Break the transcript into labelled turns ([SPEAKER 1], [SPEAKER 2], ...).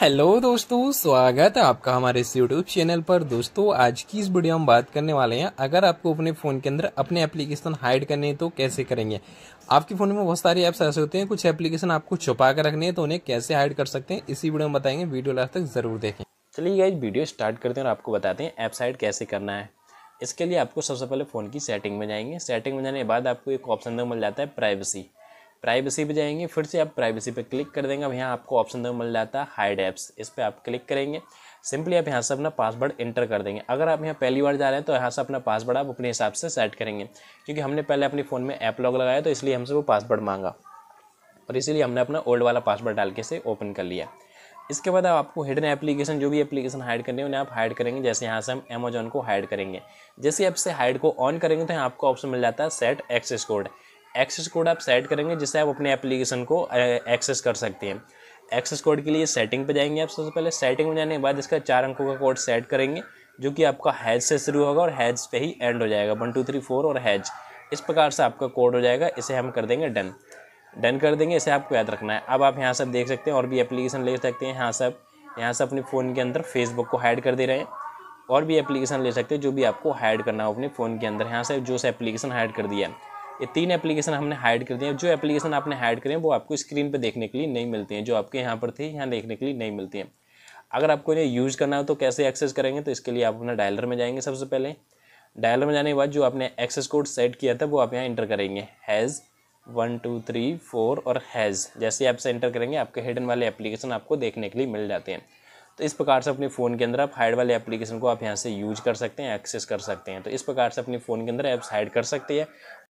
[SPEAKER 1] hello दोस्तों स्वागत है आपका हमारे इस यूट्यूब चैनल पर दोस्तों आज की इस वीडियो हम बात करने वाले हैं अगर आपको अपने फ़ोन के अंदर अपने एप्लीकेशन हाइड करने हैं तो कैसे करेंगे आपके फ़ोन में बहुत सारे ऐप्स ऐसे होते हैं कुछ एप्लीकेशन आपको छुपा कर रखने हैं तो उन्हें कैसे हाइड कर सकते हैं इसी वीडियो में
[SPEAKER 2] बताएंगे वीडियो लास्ट तक ज़रूर देखें चलिए गाइज वीडियो स्टार्ट करते हैं और आपको बताते हैं ऐप्स हाइड कैसे करना है इसके लिए आपको सबसे पहले फ़ोन की सेटिंग में जाएंगे सेटिंग में जाने के बाद आपको एक ऑप्शन मिल जाता है प्राइवेसी प्राइवेसी पे जाएंगे फिर से आप प्राइवेसी पे क्लिक कर देंगे अब यहाँ आपको ऑप्शन दो मिल जाता है हाइड ऐप्स इस पर आप क्लिक करेंगे सिंपली आप यहाँ से अपना पासवर्ड इंटर कर देंगे अगर आप यहाँ पहली बार जा रहे हैं तो यहाँ से अपना पासवर्ड आप अपने हिसाब से सेट करेंगे क्योंकि हमने पहले अपने फ़ोन में ऐप लॉग लगाया तो इसलिए हमसे वो पासवर्ड मांगा और इसीलिए हमने अपना ओल्ड वाला पासवर्ड डाल के इसे ओपन कर लिया इसके बाद आप आपको हिडन एप्लीकेशन जो भी एप्लीकेशन हाइड करनी है उन्हें आप हाइड करेंगे जैसे यहाँ से हम अमेजोन को हाइड करेंगे जैसे आप इसे हाइड को ऑन करेंगे तो यहाँ आपको ऑप्शन मिल जाता है set access code access code आप सेट करेंगे जिससे आप अपने एप्लीकेशन को एक्सेस कर सकते हैं एक्सेस कोड के लिए सेटिंग पे जाएंगे आप सबसे पहले सेटिंग में जाने के बाद इसका चार अंकों का कोड सेट करेंगे जो कि आपका हैज से शुरू होगा और हैज पे ही एंड हो जाएगा वन टू थ्री फोर और हैज इस प्रकार से आपका कोड हो जाएगा इसे हम कर देंगे डन डन कर देंगे इसे आपको याद रखना है अब आप यहाँ से देख सकते हैं और भी एप्लीकेशन ले सकते हैं यहाँ से आप यहाँ से अपने फ़ोन के अंदर फेसबुक को हाइड कर दे रहे हैं और भी एप्लीकेशन ले सकते हैं जो भी आपको हाइड करना हो अपने फ़ोन के अंदर यहाँ से जो से एप्लीकेशन हाइड कर दिया है ये तीन एप्लीकेशन हमने हाइड कर दिए जो एप्लीकेशन आपने हाइड करें वो आपको स्क्रीन पर देखने के लिए नहीं मिलती हैं जो आपके यहाँ पर थी यहाँ देखने के लिए नहीं मिलती हैं अगर आपको इन्हें यूज़ करना हो तो कैसे एक्सेस करेंगे तो इसके लिए आप अपना डायलर में जाएंगे सबसे पहले डायलर में जाने के बाद जो आपने एक्सेस कोड सेट किया था वो आप यहाँ इंटर करेंगे hash one two three four और हैज़ जैसे आप से इंटर करेंगे आपके हिडन वाले एप्लीकेशन आपको देखने के लिए मिल जाते हैं तो इस प्रकार से अपने फ़ोन के अंदर आप हाइड वाले एप्लीकेशन को आप यहाँ से यूज कर सकते हैं एक्सेस कर सकते हैं तो इस प्रकार से अपने फ़ोन के अंदर ऐप्स हाइड कर सकते हैं